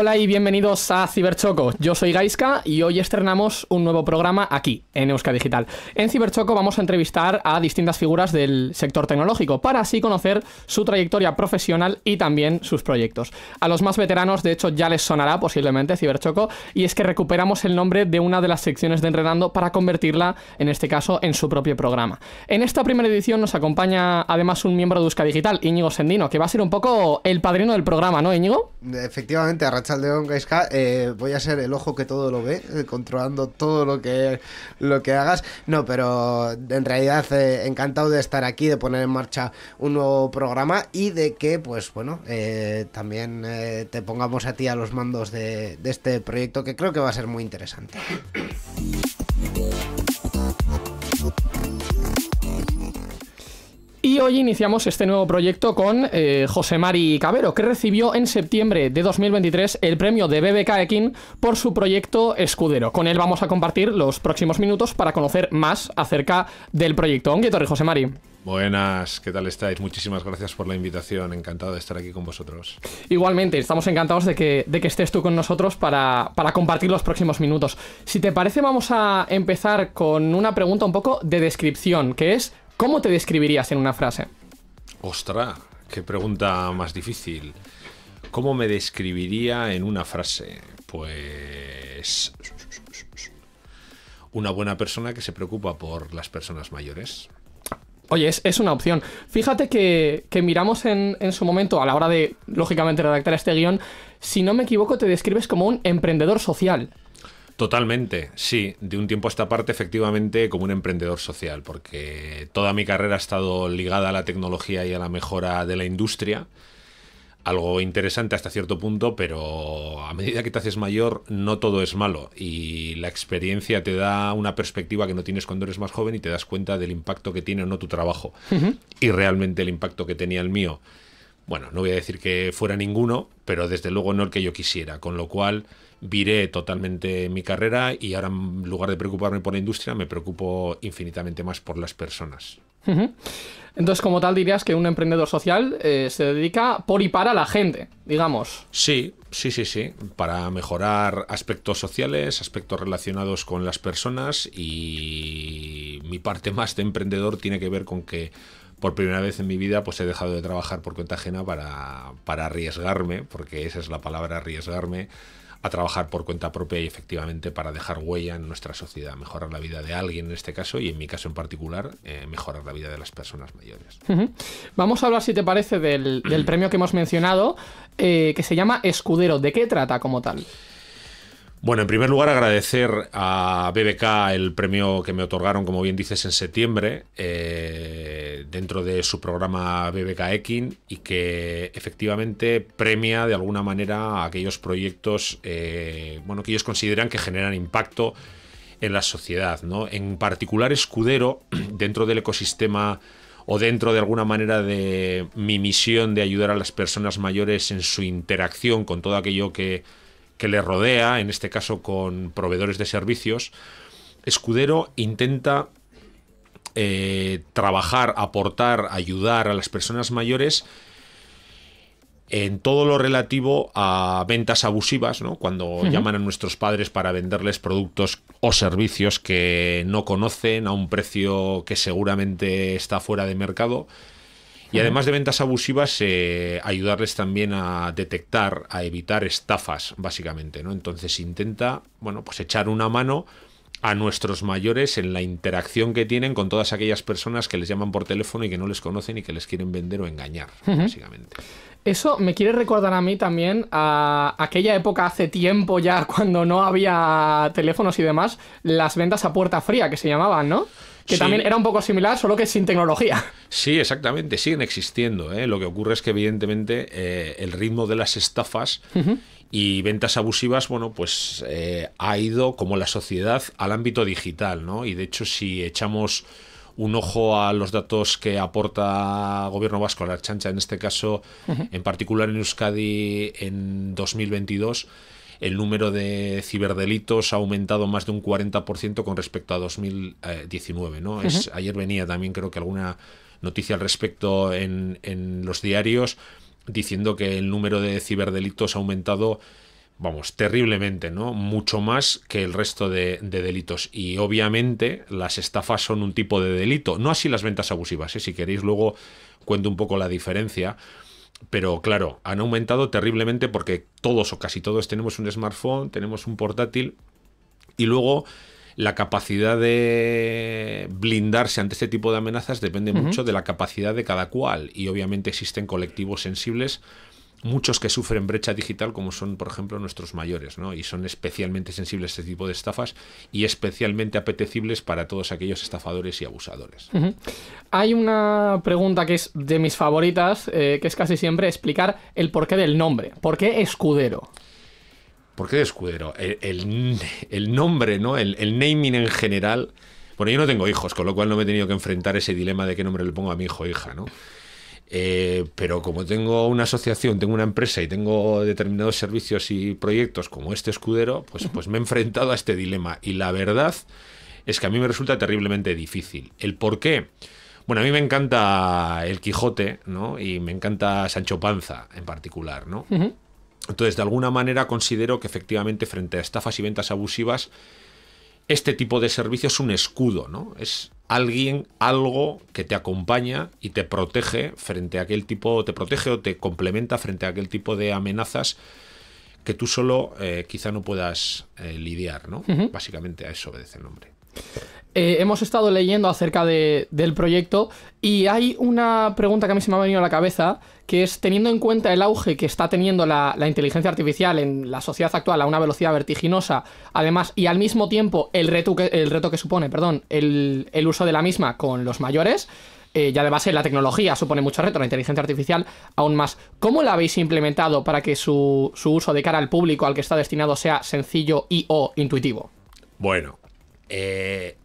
Hola y bienvenidos a Ciberchoco. Yo soy Gaiska y hoy estrenamos un nuevo programa aquí, en Euska Digital. En Ciberchoco vamos a entrevistar a distintas figuras del sector tecnológico para así conocer su trayectoria profesional y también sus proyectos. A los más veteranos, de hecho, ya les sonará posiblemente Ciberchoco, y es que recuperamos el nombre de una de las secciones de Enredando para convertirla, en este caso, en su propio programa. En esta primera edición nos acompaña además un miembro de Euska Digital, Íñigo Sendino, que va a ser un poco el padrino del programa, ¿no, Íñigo? Efectivamente, Arracha Aldeón Gaisca. Eh, voy a ser el ojo que todo lo ve, eh, controlando todo lo que, lo que hagas. No, pero en realidad eh, encantado de estar aquí, de poner en marcha un nuevo programa y de que, pues bueno, también te pongamos a ti a los mandos de este proyecto que creo que va a ser muy interesante. Y hoy iniciamos este nuevo proyecto con eh, José Mari Cabero, que recibió en septiembre de 2023 el premio de BBK Ekin por su proyecto Escudero. Con él vamos a compartir los próximos minutos para conocer más acerca del proyecto. y José Mari. Buenas, ¿qué tal estáis? Muchísimas gracias por la invitación, encantado de estar aquí con vosotros. Igualmente, estamos encantados de que, de que estés tú con nosotros para, para, compartir los próximos minutos. Si te parece, vamos a empezar con una pregunta un poco de descripción, que es ¿Cómo te describirías en una frase? Ostra, qué pregunta más difícil. ¿Cómo me describiría en una frase? Pues una buena persona que se preocupa por las personas mayores. Oye, es, una opción. Fíjate que, miramos en, en, su momento, a la hora de, lógicamente, redactar este guión, si no me equivoco, te describes como un emprendedor social. Totalmente, sí. De un tiempo a esta parte, efectivamente, como un emprendedor social, porque toda mi carrera ha estado ligada a la tecnología y a la mejora de la industria. Algo interesante hasta cierto punto, pero a medida que te haces mayor, no todo es malo. Y la experiencia te da una perspectiva que no tienes cuando eres más joven y te das cuenta del impacto que tiene o no tu trabajo. Y realmente el impacto que tenía el mío, bueno, no voy a decir que fuera ninguno, pero desde luego no el que yo quisiera. Con lo cual viré totalmente mi carrera y ahora en lugar de preocuparme por la industria, me preocupo infinitamente más por las personas. Entonces, como tal, dirías que un emprendedor social eh, se dedica por y para la gente, digamos. Sí, sí, sí, sí. Para mejorar aspectos sociales, aspectos relacionados con las personas y mi parte más de emprendedor tiene que ver con que por primera vez en mi vida pues he dejado de trabajar por cuenta ajena para, para arriesgarme, porque esa es la palabra arriesgarme a trabajar por cuenta propia y efectivamente para dejar huella en nuestra sociedad, mejorar la vida de alguien en este caso y en mi caso en particular, eh, mejorar la vida de las personas mayores. Vamos a hablar, si te parece, del, premio que hemos mencionado, eh, que se llama Escudero. ¿De qué trata como tal? Bueno, en primer lugar agradecer a BBK el premio que me otorgaron, como bien dices, en septiembre, eh, dentro de su programa BBK Ekin, y que efectivamente premia de alguna manera a aquellos proyectos eh, bueno, que ellos consideran que generan impacto en la sociedad. ¿no? En particular, Escudero, dentro del ecosistema o dentro de alguna manera de mi misión de ayudar a las personas mayores en su interacción con todo aquello que que le rodea, en este caso con proveedores de servicios, Escudero intenta eh, trabajar, aportar, ayudar a las personas mayores en todo lo relativo a ventas abusivas, cuando llaman a nuestros padres para venderles productos o servicios que no conocen a un precio que seguramente está fuera de mercado y además de ventas abusivas, eh, ayudarles también a detectar, a evitar estafas, básicamente, ¿no? Entonces intenta, bueno, pues echar una mano a nuestros mayores en la interacción que tienen con todas aquellas personas que les llaman por teléfono y que no les conocen y que les quieren vender o engañar, básicamente. Eso me quiere recordar a mí también a aquella época hace tiempo ya cuando no había teléfonos y demás, las ventas a puerta fría que se llamaban, ¿no? que también era un poco similar, solo que sin tecnología. Sí, exactamente, siguen existiendo. ¿eh? Lo que ocurre es que evidentemente eh, el ritmo de las estafas y ventas abusivas, bueno, pues eh, ha ido como la sociedad al ámbito digital, ¿no? Y de hecho si echamos un ojo a los datos que aporta Gobierno Vasco, a la chancha en este caso, en particular en Euskadi en 2022, el número de ciberdelitos ha aumentado más de un 40% con respecto a 2019. ¿no? ayer venía también creo que alguna noticia al respecto en, en los diarios diciendo que el número de ciberdelitos ha aumentado vamos, terriblemente, ¿no? Mucho más que el resto de, delitos. Y obviamente las estafas son un tipo de delito, no así las ventas abusivas. ¿eh? Si queréis, luego cuento un poco la diferencia pero claro, han aumentado terriblemente porque todos o casi todos tenemos un smartphone, tenemos un portátil y luego la capacidad de blindarse ante este tipo de amenazas depende mucho de la capacidad de cada cual y obviamente existen colectivos sensibles muchos que sufren brecha digital, como son, por ejemplo, nuestros mayores, ¿no? Y son especialmente sensibles a este tipo de estafas y especialmente apetecibles para todos aquellos estafadores y abusadores. Hay una pregunta que es de mis favoritas, eh, que es casi siempre explicar el porqué del nombre. ¿Por qué escudero? ¿Por qué escudero? El, nombre, ¿no? El, el, naming en general. Bueno, yo no tengo hijos, con lo cual no me he tenido que enfrentar ese dilema de qué nombre le pongo a mi hijo o hija, ¿no? Eh, pero como tengo una asociación, tengo una empresa y tengo determinados servicios y proyectos como este escudero, pues, pues me he enfrentado a este dilema. Y la verdad es que a mí me resulta terriblemente difícil. ¿El por qué? Bueno, a mí me encanta el Quijote, ¿no? Y me encanta Sancho Panza en particular, ¿no? Entonces, de alguna manera considero que efectivamente frente a estafas y ventas abusivas, este tipo de servicio es un escudo, ¿no? Es, alguien, algo que te acompaña y te protege frente a aquel tipo, te protege o te complementa frente a aquel tipo de amenazas que tú solo eh, quizá no puedas eh, lidiar, ¿no? Básicamente a eso obedece el nombre. Eh, hemos estado leyendo acerca del proyecto y hay una pregunta que a mí se me ha venido a la cabeza, que es teniendo en cuenta el auge que está teniendo la, inteligencia artificial en la sociedad actual a una velocidad vertiginosa, además, y al mismo tiempo el reto que, el reto que supone perdón, el, uso de la misma con los mayores, eh, ya de base la tecnología supone mucho reto, la inteligencia artificial aún más. ¿Cómo la habéis implementado para que su, su uso de cara al público al que está destinado sea sencillo y o intuitivo? Bueno, eh,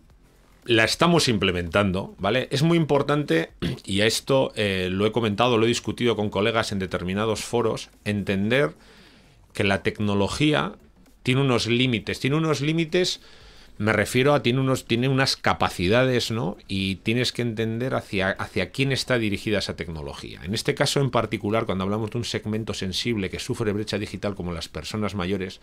la estamos implementando, ¿vale? Es muy importante, y a esto eh, lo he comentado, lo he discutido con colegas en determinados foros, entender que la tecnología tiene unos límites, tiene unos límites me refiero a tiene unos tiene unas capacidades, ¿no? Y tienes que entender hacia hacia quién está dirigida esa tecnología. En este caso en particular, cuando hablamos de un segmento sensible que sufre brecha digital como las personas mayores,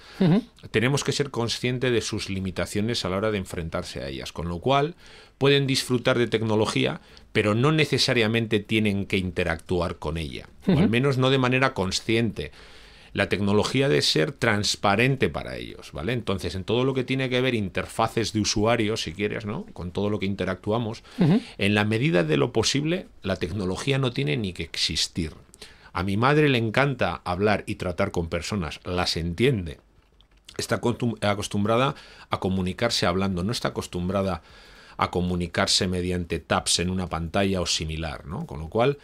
tenemos que ser conscientes de sus limitaciones a la hora de enfrentarse a ellas, con lo cual pueden disfrutar de tecnología, pero no necesariamente tienen que interactuar con ella, o al menos no de manera consciente la tecnología de ser transparente para ellos, ¿vale? Entonces, en todo lo que tiene que ver interfaces de usuario, si quieres, ¿no? Con todo lo que interactuamos, en la medida de lo posible, la tecnología no tiene ni que existir. A mi madre le encanta hablar y tratar con personas, las entiende. Está acostumbrada a comunicarse hablando, no está acostumbrada a comunicarse mediante taps en una pantalla o similar, ¿no? Con lo cual,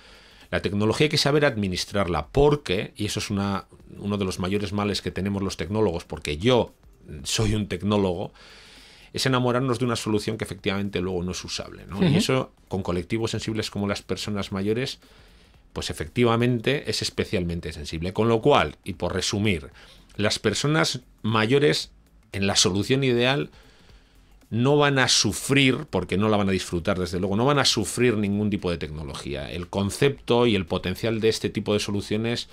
la tecnología hay que saber administrarla porque, y eso es una, uno de los mayores males que tenemos los tecnólogos, porque yo soy un tecnólogo, es enamorarnos de una solución que efectivamente luego no es usable. Y eso con colectivos sensibles como las personas mayores, pues efectivamente es especialmente sensible. Con lo cual, y por resumir, las personas mayores en la solución ideal no van a sufrir, porque no la van a disfrutar desde luego, no van a sufrir ningún tipo de tecnología. El concepto y el potencial de este tipo de soluciones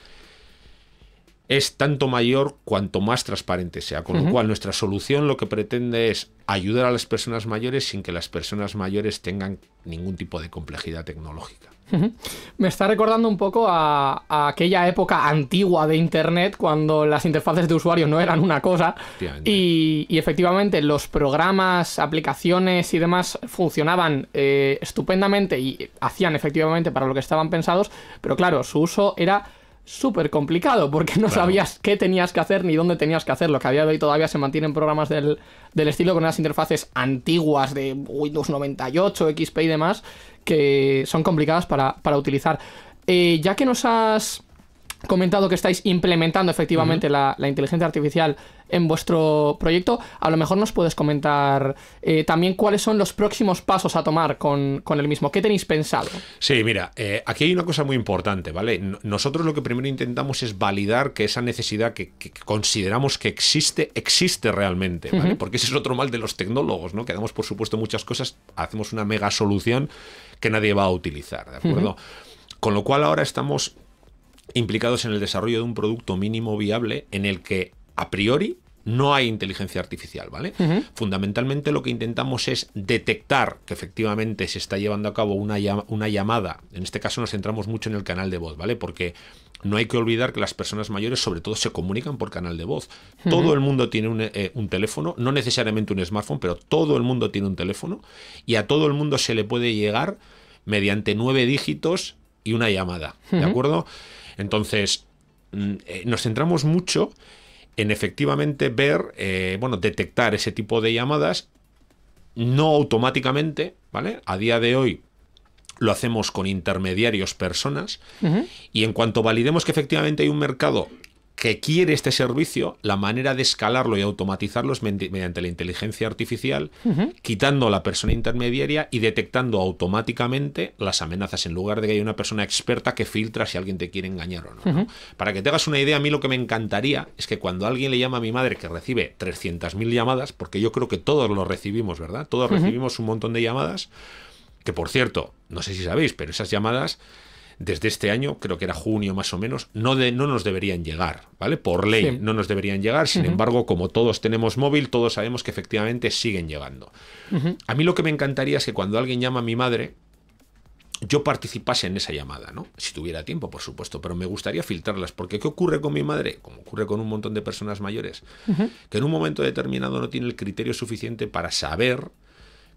es tanto mayor cuanto más transparente sea. Con lo cual, nuestra solución lo que pretende es ayudar a las personas mayores sin que las personas mayores tengan ningún tipo de complejidad tecnológica. Me está recordando un poco a, aquella época antigua de Internet cuando las interfaces de usuario no eran una cosa y, efectivamente los programas, aplicaciones y demás funcionaban eh, estupendamente y hacían efectivamente para lo que estaban pensados, pero claro, su uso era súper complicado porque no sabías qué tenías que hacer ni dónde tenías que hacerlo Lo que había de hoy todavía se mantienen programas del, del, estilo con unas interfaces antiguas de Windows 98, XP y demás que son complicadas para, utilizar. Eh, ya que nos has comentado que estáis implementando efectivamente la, inteligencia artificial en vuestro proyecto. A lo mejor nos puedes comentar eh, también cuáles son los próximos pasos a tomar con, el mismo. ¿Qué tenéis pensado? Sí, mira, eh, aquí hay una cosa muy importante, ¿vale? Nosotros lo que primero intentamos es validar que esa necesidad que, consideramos que existe, existe realmente, ¿vale? Porque ese es otro mal de los tecnólogos, ¿no? Que damos, por supuesto, muchas cosas, hacemos una mega solución que nadie va a utilizar, ¿de acuerdo? Con lo cual ahora estamos implicados en el desarrollo de un producto mínimo viable en el que a priori no hay inteligencia artificial, ¿vale? Fundamentalmente lo que intentamos es detectar que efectivamente se está llevando a cabo una, llamada. En este caso nos centramos mucho en el canal de voz, ¿vale? Porque no hay que olvidar que las personas mayores sobre todo se comunican por canal de voz. Todo el mundo tiene eh, un, teléfono, no necesariamente un smartphone, pero todo el mundo tiene un teléfono y a todo el mundo se le puede llegar mediante nueve dígitos y una llamada, ¿de acuerdo? Entonces, mm, eh, nos centramos mucho en efectivamente ver, eh, bueno, detectar ese tipo de llamadas, no automáticamente, ¿vale? A día de hoy lo hacemos con intermediarios personas y en cuanto validemos que efectivamente hay un mercado que quiere este servicio, la manera de escalarlo y automatizarlo es mediante la inteligencia artificial, quitando a la persona intermediaria y detectando automáticamente las amenazas, en lugar de que haya una persona experta que filtra si alguien te quiere engañar o no. Para que te hagas una idea, a mí lo que me encantaría es que cuando alguien le llama a mi madre, que recibe 300.000 llamadas, porque yo creo que todos lo recibimos, ¿verdad? Todos recibimos un montón de llamadas, que por cierto, no sé si sabéis, pero esas llamadas desde este año, creo que era junio más o menos, no, no nos deberían llegar, ¿vale? Por ley no nos deberían llegar, sin embargo, como todos tenemos móvil, todos sabemos que efectivamente siguen llegando. A mí lo que me encantaría es que cuando alguien llama a mi madre, yo participase en esa llamada, ¿no? Si tuviera tiempo, por supuesto, pero me gustaría filtrarlas, porque ¿qué ocurre con mi madre? Como ocurre con un montón de personas mayores, que en un momento determinado no tiene el criterio suficiente para saber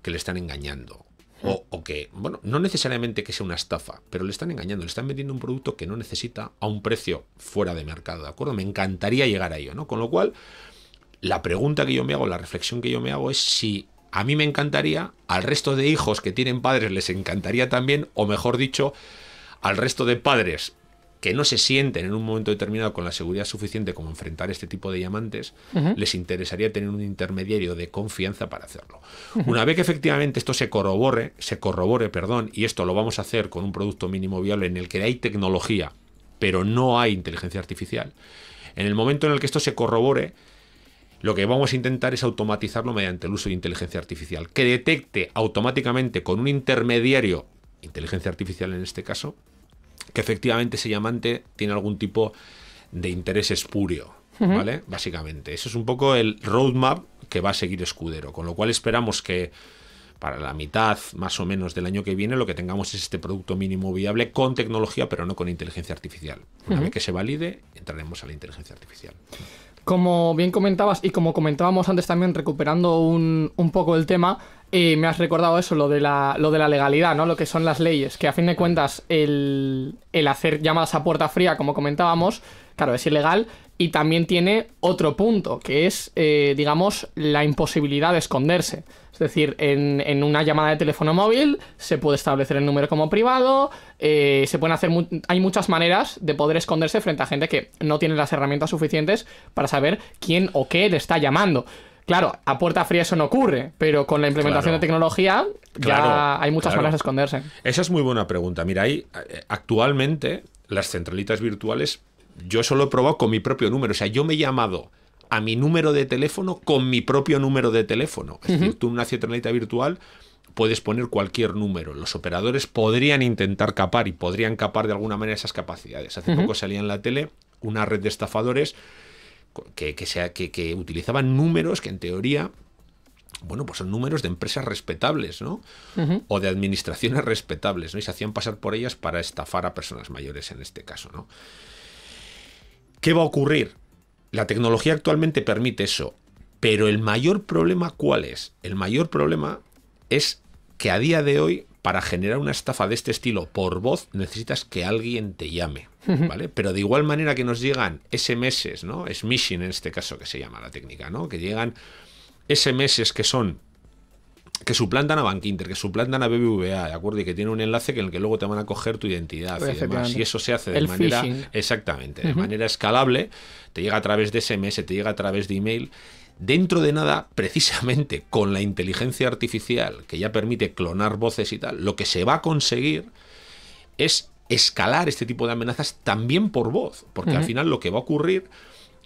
que le están engañando o, que, bueno, no necesariamente que sea una estafa, pero le están engañando, le están vendiendo un producto que no necesita a un precio fuera de mercado, ¿de acuerdo? Me encantaría llegar a ello, ¿no? Con lo cual, la pregunta que yo me hago, la reflexión que yo me hago es si a mí me encantaría, al resto de hijos que tienen padres les encantaría también, o mejor dicho, al resto de padres que no se sienten en un momento determinado con la seguridad suficiente como enfrentar este tipo de diamantes, les interesaría tener un intermediario de confianza para hacerlo. Una vez que efectivamente esto se corrobore, se corrobore, perdón, y esto lo vamos a hacer con un producto mínimo viable en el que hay tecnología, pero no hay inteligencia artificial. En el momento en el que esto se corrobore, lo que vamos a intentar es automatizarlo mediante el uso de inteligencia artificial, que detecte automáticamente con un intermediario, inteligencia artificial en este caso, que efectivamente ese llamante tiene algún tipo de interés espurio, ¿vale? Básicamente. Eso es un poco el roadmap que va a seguir Escudero, con lo cual esperamos que para la mitad más o menos del año que viene lo que tengamos es este producto mínimo viable con tecnología, pero no con inteligencia artificial. Una vez que se valide, entraremos a la inteligencia artificial. Como bien comentabas y como comentábamos antes también, recuperando un, un poco el tema, me has recordado eso, lo de, la, lo de la legalidad, ¿no? Lo que son las leyes, que a fin de cuentas el, hacer llamadas a puerta fría, como comentábamos, claro, es ilegal y también tiene otro punto, que es, eh, digamos, la imposibilidad de esconderse. Es decir, en, una llamada de teléfono móvil se puede establecer el número como privado, eh, se pueden hacer... hay muchas maneras de poder esconderse frente a gente que no tiene las herramientas suficientes para saber quién o qué le está llamando. Claro, a puerta fría eso no ocurre, pero con la implementación de tecnología ya hay muchas maneras de esconderse. Esa es muy buena pregunta. Mira, ahí eh, actualmente las centralitas virtuales yo solo he probado con mi propio número. O sea, yo me he llamado a mi número de teléfono con mi propio número de teléfono. Es decir, tú en una centralita virtual puedes poner cualquier número. Los operadores podrían intentar capar y podrían capar de alguna manera esas capacidades. Hace poco salía en la tele una red de estafadores que, sea, que, utilizaban números que en teoría bueno, pues son números de empresas respetables, ¿no? O de administraciones respetables, ¿no? Y se hacían pasar por ellas para estafar a personas mayores en este caso, ¿no? ¿Qué va a ocurrir? La tecnología actualmente permite eso, pero el mayor problema, ¿cuál es? El mayor problema es que a día de hoy para generar una estafa de este estilo por voz necesitas que alguien te llame, ¿vale? Pero de igual manera que nos llegan SMS, ¿no? Smishing en este caso que se llama la técnica, ¿no? Que llegan SMS que son que suplantan a Bankinter, que suplantan a BBVA, ¿de acuerdo? Y que tiene un enlace en el que luego te van a coger tu identidad y demás. Y eso se hace de manera... Exactamente, de manera escalable. Te llega a través de SMS, te llega a través de email Dentro de nada, precisamente con la inteligencia artificial que ya permite clonar voces y tal, lo que se va a conseguir es escalar este tipo de amenazas también por voz, porque al final lo que va a ocurrir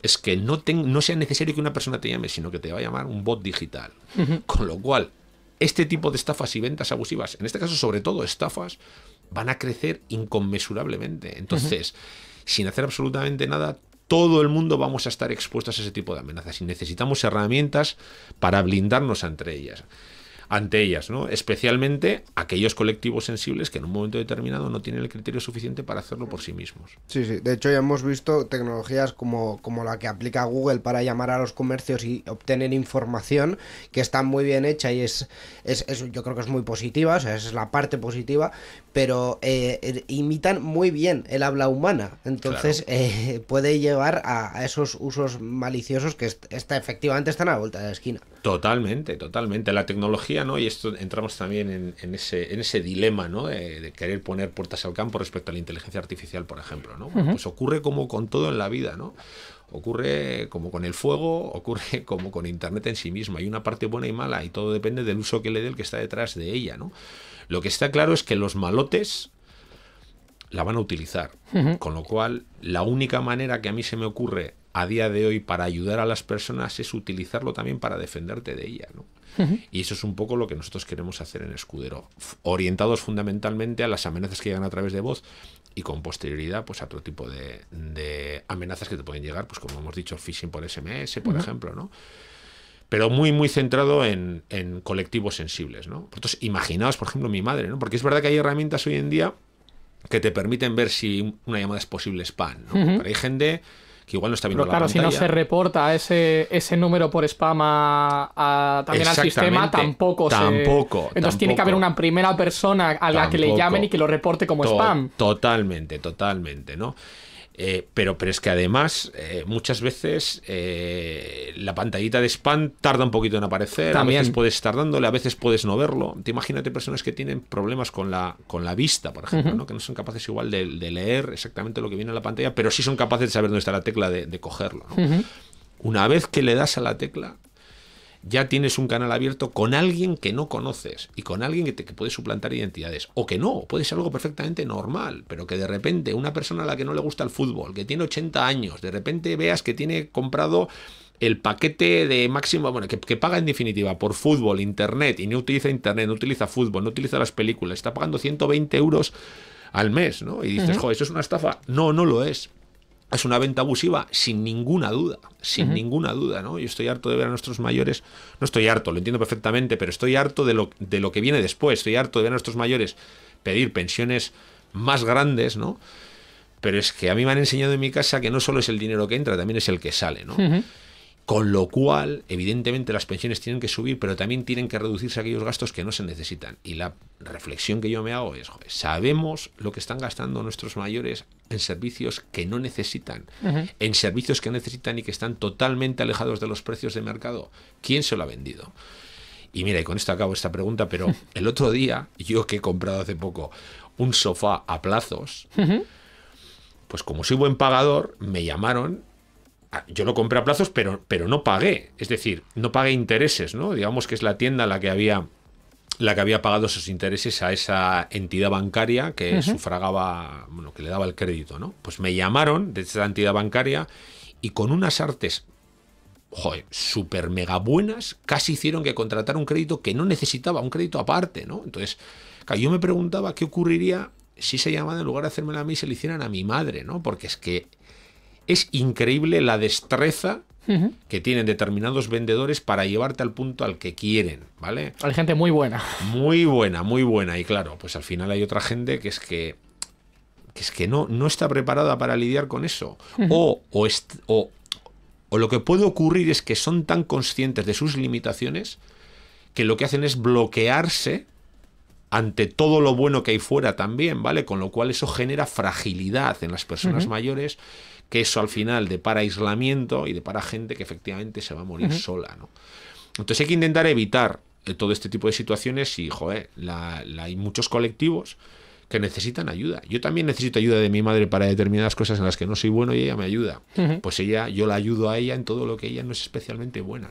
es que no, sea necesario que una persona te llame, sino que te va a llamar un bot digital. Con lo cual, este tipo de estafas y ventas abusivas, en este caso sobre todo estafas, van a crecer inconmensurablemente. Entonces, sin hacer absolutamente nada, todo el mundo vamos a estar expuestos a ese tipo de amenazas y necesitamos herramientas para blindarnos entre ellas ante ellas, ¿no? especialmente aquellos colectivos sensibles que en un momento determinado no tienen el criterio suficiente para hacerlo por sí mismos. Sí, sí, de hecho ya hemos visto tecnologías como, como la que aplica Google para llamar a los comercios y obtener información que está muy bien hecha y es, es, yo creo que es muy positiva, o sea, esa es la parte positiva, pero eh, eh, imitan muy bien el habla humana, entonces eh, puede llevar a, esos usos maliciosos que está, efectivamente están a la vuelta de la esquina. Totalmente, totalmente. La tecnología, ¿no? Y esto entramos también en, ese, en ese dilema, ¿no? De, querer poner puertas al campo respecto a la inteligencia artificial, por ejemplo, ¿no? Pues ocurre como con todo en la vida, ¿no? Ocurre como con el fuego, ocurre como con Internet en sí mismo Hay una parte buena y mala y todo depende del uso que le dé el que está detrás de ella, ¿no? Lo que está claro es que los malotes la van a utilizar. Con lo cual, la única manera que a mí se me ocurre a día de hoy para ayudar a las personas es utilizarlo también para defenderte de ella. ¿no? Y eso es un poco lo que nosotros queremos hacer en Escudero, orientados fundamentalmente a las amenazas que llegan a través de voz y con posterioridad pues a otro tipo de, amenazas que te pueden llegar, pues como hemos dicho, phishing por SMS, por ejemplo, ¿no? pero muy, muy centrado en, colectivos sensibles. ¿no? Entonces, imaginaos, por ejemplo, mi madre, ¿no? porque es verdad que hay herramientas hoy en día que te permiten ver si una llamada es posible spam. ¿no? pero hay gente igual no está viendo Pero claro, si no se reporta ese, ese número por spam a, también al sistema, tampoco, tampoco se... Entonces tiene que haber una primera persona a la que le llamen y que lo reporte como spam. Totalmente, totalmente, ¿no? Eh, pero, pero es que además, eh, muchas veces eh, la pantallita de spam tarda un poquito en aparecer. A veces puedes estar dándole, a veces puedes no verlo. Te imagínate personas que tienen problemas con la, con la vista, por ejemplo, ¿no? que no son capaces igual de, leer exactamente lo que viene en la pantalla, pero sí son capaces de saber dónde está la tecla de, cogerlo. Una vez que le das a la tecla, ya tienes un canal abierto con alguien que no conoces y con alguien que te puede suplantar identidades. O que no, puede ser algo perfectamente normal, pero que de repente una persona a la que no le gusta el fútbol, que tiene 80 años, de repente veas que tiene comprado el paquete de máximo, bueno, que, paga en definitiva por fútbol, internet, y no utiliza internet, no utiliza fútbol, no utiliza las películas, está pagando 120 euros al mes, ¿no? Y dices, joder, eso es una estafa. No, no lo es es una venta abusiva, sin ninguna duda, sin ninguna duda, ¿no? Yo estoy harto de ver a nuestros mayores, no estoy harto, lo entiendo perfectamente, pero estoy harto de lo, de lo que viene después, estoy harto de ver a nuestros mayores pedir pensiones más grandes, ¿no? Pero es que a mí me han enseñado en mi casa que no solo es el dinero que entra, también es el que sale, ¿no? Con lo cual, evidentemente las pensiones tienen que subir, pero también tienen que reducirse aquellos gastos que no se necesitan. Y la reflexión que yo me hago es, sabemos lo que están gastando nuestros mayores en servicios que no necesitan, en servicios que necesitan y que están totalmente alejados de los precios de mercado. ¿Quién se lo ha vendido? Y mira, y con esto acabo esta pregunta, pero el otro día, yo que he comprado hace poco un sofá a plazos, pues como soy buen pagador, me llamaron Ah, yo lo compré a plazos, pero, pero no pagué. Es decir, no pagué intereses, ¿no? Digamos que es la tienda la que había la que había pagado esos intereses a esa entidad bancaria que sufragaba, bueno, que le daba el crédito, ¿no? Pues me llamaron de esa entidad bancaria y con unas artes joder, super mega buenas, casi hicieron que contratar un crédito que no necesitaba, un crédito aparte, ¿no? Entonces, yo me preguntaba qué ocurriría si esa llamada en lugar de hacérmela a mí se le hicieran a mi madre, ¿no? Porque es que es increíble la destreza que tienen determinados vendedores para llevarte al punto al que quieren, ¿vale? Hay gente muy buena. Muy buena, muy buena. Y claro, pues al final hay otra gente que es que, es que no, no está preparada para lidiar con eso. o, o, lo que puede ocurrir es que son tan conscientes de sus limitaciones que lo que hacen es bloquearse ante todo lo bueno que hay fuera también, ¿vale? Con lo cual eso genera fragilidad en las personas mayores que eso al final depara aislamiento y depara gente que efectivamente se va a morir sola, ¿no? Entonces hay que intentar evitar eh, todo este tipo de situaciones y, joder, hay muchos colectivos que necesitan ayuda. Yo también necesito ayuda de mi madre para determinadas cosas en las que no soy bueno y ella me ayuda. Pues ella, yo la ayudo a ella en todo lo que ella no es especialmente buena.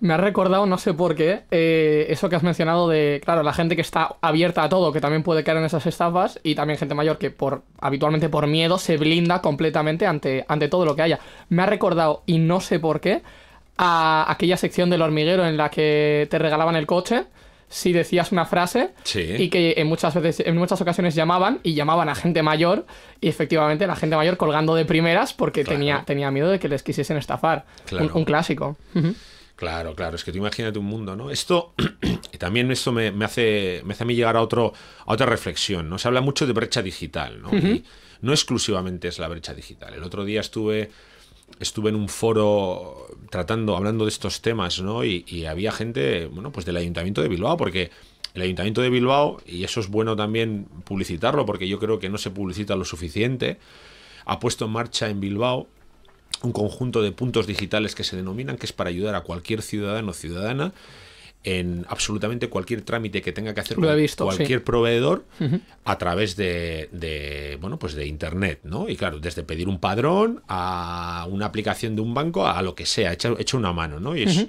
Me ha recordado, no sé por qué, eh, eso que has mencionado de, claro, la gente que está abierta a todo, que también puede caer en esas estafas, y también gente mayor que por habitualmente por miedo se blinda completamente ante, ante todo lo que haya. Me ha recordado, y no sé por qué, a aquella sección del hormiguero en la que te regalaban el coche si decías una frase y que en muchas veces, en muchas ocasiones llamaban y llamaban a gente mayor y efectivamente la gente mayor colgando de primeras porque tenía, tenía miedo de que les quisiesen estafar. Un, clásico. Claro, claro, es que tú imagínate un mundo, ¿no? Esto, también esto me, hace, me hace a mí llegar a, otro, a otra reflexión, ¿no? Se habla mucho de brecha digital, ¿no? y no exclusivamente es la brecha digital. El otro día estuve estuve en un foro tratando, hablando de estos temas, ¿no? Y, había gente, bueno, pues del Ayuntamiento de Bilbao, porque el Ayuntamiento de Bilbao, y eso es bueno también publicitarlo, porque yo creo que no se publicita lo suficiente, ha puesto en marcha en Bilbao un conjunto de puntos digitales que se denominan, que es para ayudar a cualquier ciudadano o ciudadana en absolutamente cualquier trámite que tenga que hacer cualquier proveedor a través de, bueno pues de internet no y claro desde pedir un padrón a una aplicación de un banco a lo que sea hecho, una mano no y es,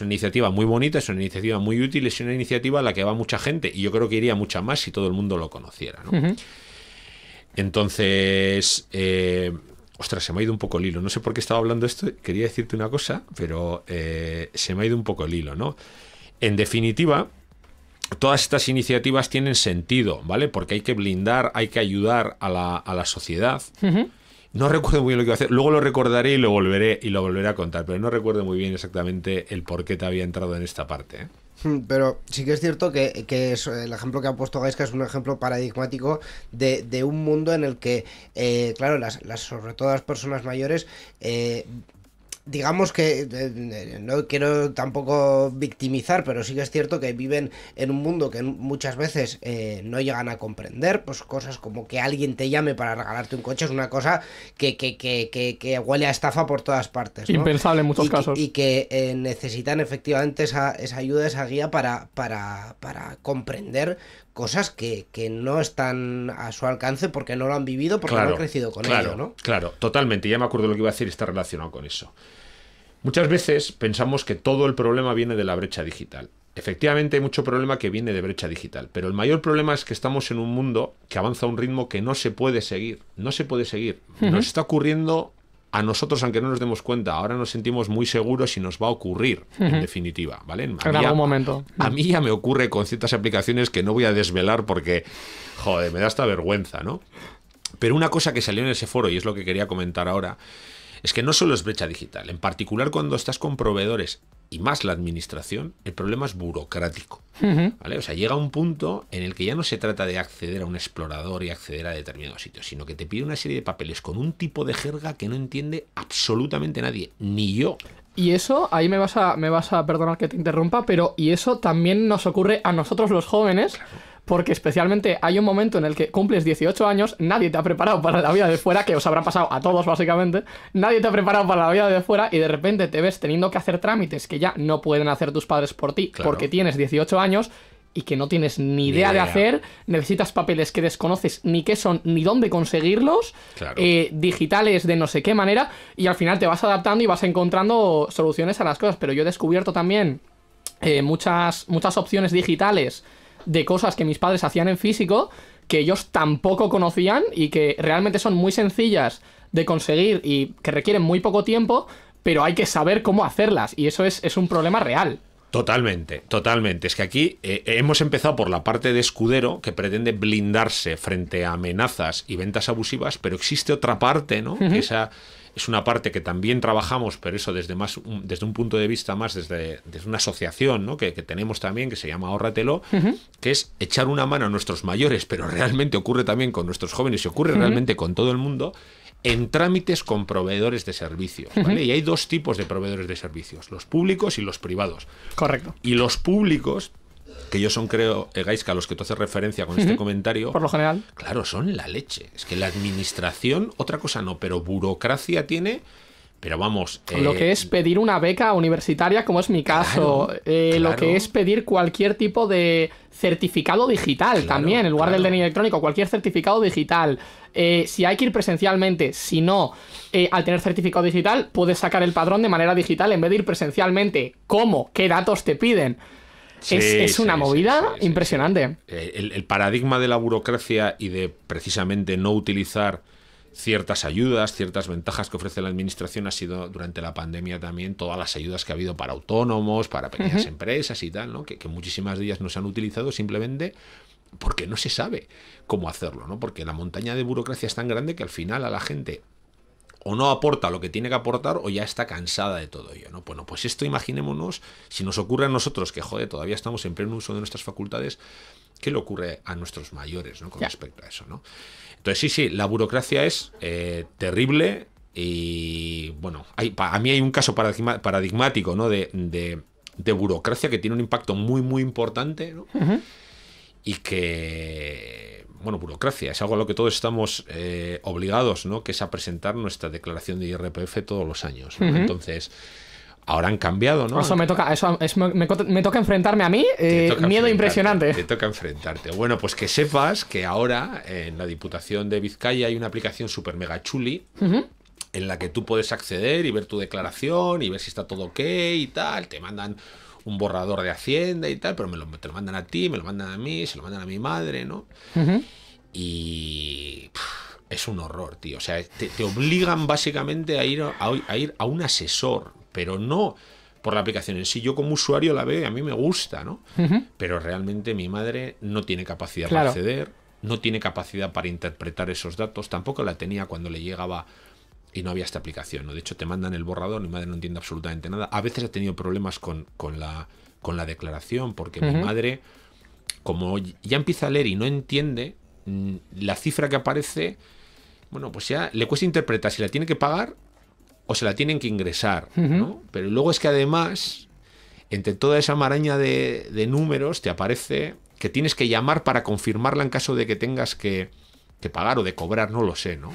una iniciativa muy bonita, es una iniciativa muy útil, es una iniciativa a la que va mucha gente y yo creo que iría mucha más si todo el mundo lo conociera. ¿no? Entonces, eh, Ostras, se me ha ido un poco el hilo. No sé por qué estaba hablando esto. Quería decirte una cosa, pero eh, se me ha ido un poco el hilo, ¿no? En definitiva, todas estas iniciativas tienen sentido, ¿vale? Porque hay que blindar, hay que ayudar a la, sociedad. No recuerdo muy bien lo que iba a hacer. Luego lo recordaré y lo volveré y lo volveré a contar, pero no recuerdo muy bien exactamente el por qué te había entrado en esta parte. ¿eh? Hmm, pero sí que es cierto que, eh, el ejemplo que ha puesto Gaiska es un ejemplo paradigmático de, un mundo en el que, eh, claro, las, las, sobre todo las personas mayores digamos que eh, eh, no quiero tampoco victimizar, pero sí que es cierto que viven en un mundo que muchas veces eh, no llegan a comprender, pues cosas como que alguien te llame para regalarte un coche es una cosa que, que, que, que huele a estafa por todas partes. Impensable en muchos casos. y que necesitan efectivamente esa, esa, ayuda, esa guía para, para, para comprender cosas que, no están a su alcance porque no lo han vivido, porque no han crecido con ello, ¿no? Claro, totalmente. Ya me acuerdo lo que iba a decir y está relacionado con eso. Muchas veces pensamos que todo el problema viene de la brecha digital. Efectivamente hay mucho problema que viene de brecha digital, pero el mayor problema es que estamos en un mundo que avanza a un ritmo que no se puede seguir, no se puede seguir. no Nos está ocurriendo a nosotros, aunque no nos demos cuenta, ahora nos sentimos muy seguros y nos va a ocurrir, en definitiva, ¿vale? en algún momento. A mí ya me ocurre con ciertas aplicaciones que no voy a desvelar porque, joder, me da hasta vergüenza, ¿no? Pero una cosa que salió en ese foro, y es lo que quería comentar ahora, es que no solo es brecha digital, en particular cuando estás con proveedores y más la administración, el problema es burocrático. ¿vale? O sea, llega un punto en el que ya no se trata de acceder a un explorador y acceder a determinados sitios, sino que te pide una serie de papeles con un tipo de jerga que no entiende absolutamente nadie, ni yo. Y eso, ahí me vas a, me vas a perdonar que te interrumpa, pero y eso también nos ocurre a nosotros los jóvenes porque especialmente hay un momento en el que cumples 18 años, nadie te ha preparado para la vida de fuera, que os habrá pasado a todos básicamente, nadie te ha preparado para la vida de fuera y de repente te ves teniendo que hacer trámites que ya no pueden hacer tus padres por ti porque tienes 18 años y que no tienes ni idea, de hacer, necesitas papeles que desconoces ni qué son ni dónde conseguirlos, eh, digitales de no sé qué manera, y al final te vas adaptando y vas encontrando soluciones a las cosas. Pero yo he descubierto también eh, muchas, muchas opciones digitales de cosas que mis padres hacían en físico que ellos tampoco conocían y que realmente son muy sencillas de conseguir y que requieren muy poco tiempo, pero hay que saber cómo hacerlas y eso es, un problema real. Totalmente, totalmente. Es que aquí eh, hemos empezado por la parte de escudero que pretende blindarse frente a amenazas y ventas abusivas, pero existe otra parte, ¿no? Esa es una parte que también trabajamos, pero eso desde, más, un, desde un punto de vista más, desde, una asociación ¿no? que, tenemos también, que se llama Ahorratelo, que es echar una mano a nuestros mayores, pero realmente ocurre también con nuestros jóvenes y ocurre realmente con todo el mundo, en trámites con proveedores de servicios. Y hay dos tipos de proveedores de servicios, los públicos y los privados. Correcto. Y los públicos que ellos son, creo, eh, Gaisca, a los que tú haces referencia con este comentario. Por lo general. Claro, son la leche. Es que la administración, otra cosa no, pero burocracia tiene. Pero vamos. Lo eh, que es pedir una beca universitaria, como es mi caso. Eh, lo que es pedir cualquier tipo de certificado digital también, en lugar del DNI electrónico, cualquier certificado digital. si hay que ir presencialmente, si no, al tener certificado digital, puedes sacar el padrón de manera digital en vez de ir presencialmente. ¿Cómo? ¿Qué datos te piden? es, una movida impresionante. Eh, el, paradigma de la burocracia y de precisamente no utilizar ciertas ayudas, ciertas ventajas que ofrece la administración ha sido durante la pandemia también todas las ayudas que ha habido para autónomos, para pequeñas empresas y tal, ¿no? Que, que muchísimas de ellas no se han utilizado simplemente porque no se sabe cómo hacerlo, ¿no? Porque la montaña de burocracia es tan grande que al final a la gente o no aporta lo que tiene que aportar o ya está cansada de todo ello. ¿no? Bueno, pues esto imaginémonos, si nos ocurre a nosotros, que jode todavía estamos en pleno uso de nuestras facultades, ¿qué le ocurre a nuestros mayores ¿no? con respecto a eso? ¿no? Entonces, sí, sí, la burocracia es eh, terrible y, bueno, hay, a mí hay un caso paradigmático ¿no? De, de, burocracia que tiene un impacto muy, muy importante ¿no? y que bueno, burocracia, es algo a lo que todos estamos eh, obligados, ¿no? Que es a presentar nuestra declaración de IRPF todos los años. Entonces, ahora han cambiado, ¿no? Eso me toca, eso me, toca enfrentarme a mí, eh, miedo impresionante. Te toca enfrentarte. Bueno, pues que sepas que ahora en la Diputación de Vizcaya hay una aplicación súper mega chuli. en la que tú puedes acceder y ver tu declaración y ver si está todo ok y tal. Te mandan un borrador de Hacienda y tal, pero me lo, te lo mandan a ti, me lo mandan a mí, se lo mandan a mi madre, ¿no? Y es un horror, tío. O sea, te, obligan básicamente a ir a, ir a un asesor, pero no por la aplicación en sí. Yo como usuario la veo y a mí me gusta, ¿no? Pero realmente mi madre no tiene capacidad para acceder, no tiene capacidad para interpretar esos datos, tampoco la tenía cuando le llegaba y no había esta aplicación. ¿no? De hecho, te mandan el borrador, mi madre no entiende absolutamente nada. A veces ha tenido problemas con, la, con la declaración, porque mi madre, como ya empieza a leer y no entiende, mm, la cifra que aparece, bueno, pues ya le cuesta interpretar si la tiene que pagar o se la tienen que ingresar, ¿no? Pero luego es que además, entre toda esa maraña de, números, te aparece que tienes que llamar para confirmarla en caso de que tengas que, pagar o de cobrar, no lo sé, ¿no?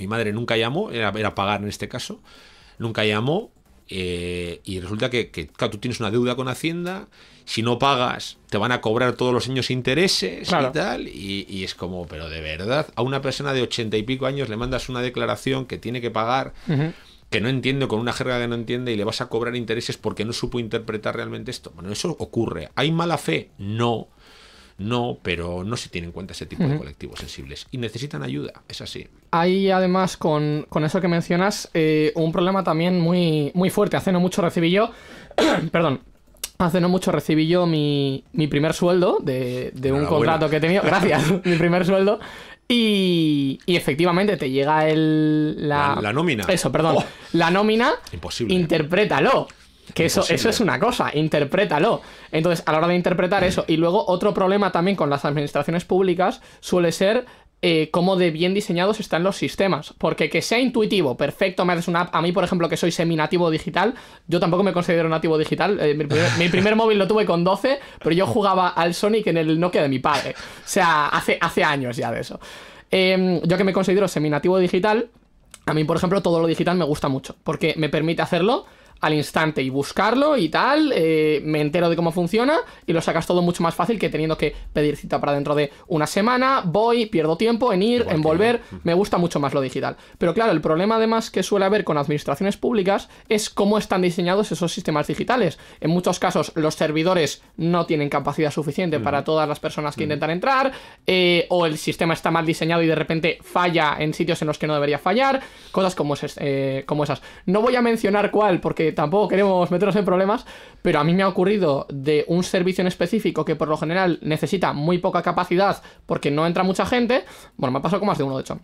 Mi madre nunca llamó, era, pagar en este caso, nunca llamó eh, y resulta que, tú tienes una deuda con Hacienda, si no pagas te van a cobrar todos los años intereses y tal, y, es como, pero de verdad, a una persona de ochenta y pico años le mandas una declaración que tiene que pagar. que no entiende, con una jerga que no entiende, y le vas a cobrar intereses porque no supo interpretar realmente esto. Bueno, eso ocurre. ¿Hay mala fe? No no, pero no se tiene en cuenta ese tipo de colectivos sensibles y necesitan ayuda, es así. Hay además con, eso que mencionas eh, un problema también muy, muy fuerte. Hace no mucho recibí yo, perdón, Hace no mucho recibí yo mi, primer sueldo de, de un contrato que he tenido. Gracias, mi primer sueldo. Y, y, efectivamente te llega el, la, nómina. Eso, perdón. Oh. la nómina. Imposible. Interprétalo. Que eso, eso es una cosa, interprétalo. Entonces, a la hora de interpretar eso, y luego otro problema también con las administraciones públicas suele ser eh, cómo de bien diseñados están los sistemas. Porque que sea intuitivo, perfecto, me haces una app. A mí, por ejemplo, que soy seminativo digital, yo tampoco me considero nativo digital. Eh, mi, primer, móvil lo tuve con 12, pero yo jugaba al Sonic en el Nokia de mi padre. O sea, hace, hace años ya de eso. Em, yo que me considero seminativo digital, a mí, por ejemplo, todo lo digital me gusta mucho, porque me permite hacerlo al instante y buscarlo y tal, eh, me entero de cómo funciona y lo sacas todo mucho más fácil que teniendo que pedir cita para dentro de una semana, voy, pierdo tiempo en ir, en volver, me gusta mucho más lo digital. Pero claro, el problema además que suele haber con administraciones públicas es cómo están diseñados esos sistemas digitales. En muchos casos los servidores no tienen capacidad suficiente para todas las personas que intentan entrar, eh, o el sistema está mal diseñado y de repente falla en sitios en los que no debería fallar, cosas como, eh, como esas. No voy a mencionar cuál porque tampoco queremos meternos en problemas, pero a mí me ha ocurrido de un servicio en específico que por lo general necesita muy poca capacidad porque no entra mucha gente. Bueno, me ha pasado con más de uno, de hecho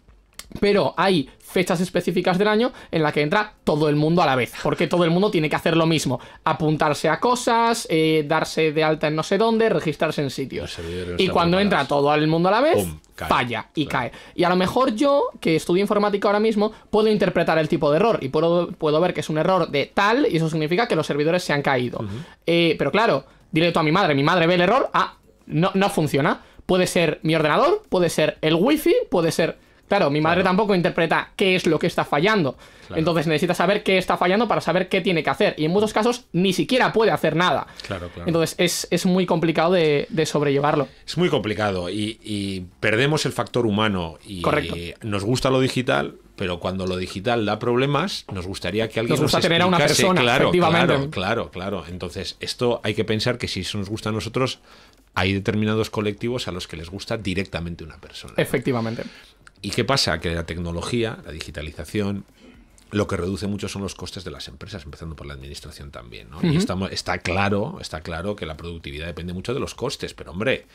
pero hay fechas específicas del año en la que entra todo el mundo a la vez, porque todo el mundo tiene que hacer lo mismo, apuntarse a cosas, eh, darse de alta en no sé dónde, registrarse en sitios. Y cuando entra todo el mundo a la vez, vaya y cae. Y a lo mejor yo, que estudio informática ahora mismo, puedo interpretar el tipo de error y puedo, ver que es un error de tal y eso significa que los servidores se han caído. Eh, pero claro, directo a mi madre, mi madre ve el error, ah, no, no funciona. Puede ser mi ordenador, puede ser el wifi, puede ser Claro, mi madre tampoco interpreta qué es lo que está fallando. Entonces necesita saber qué está fallando para saber qué tiene que hacer. Y en muchos casos ni siquiera puede hacer nada. Claro, claro. Entonces es, muy complicado de, sobrellevarlo. Es muy complicado y, perdemos el factor humano. Y nos gusta lo digital, pero cuando lo digital da problemas, nos gustaría que alguien nos, gusta tener a una persona, efectivamente. Claro, claro, claro. Entonces, esto hay que pensar que si eso nos gusta a nosotros, hay determinados colectivos a los que les gusta directamente una persona. Efectivamente. ¿Y qué pasa? Que la tecnología, la digitalización, lo que reduce mucho son los costes de las empresas, empezando por la administración también. ¿no? Y está claro, está claro que la productividad depende mucho de los costes, pero hombre,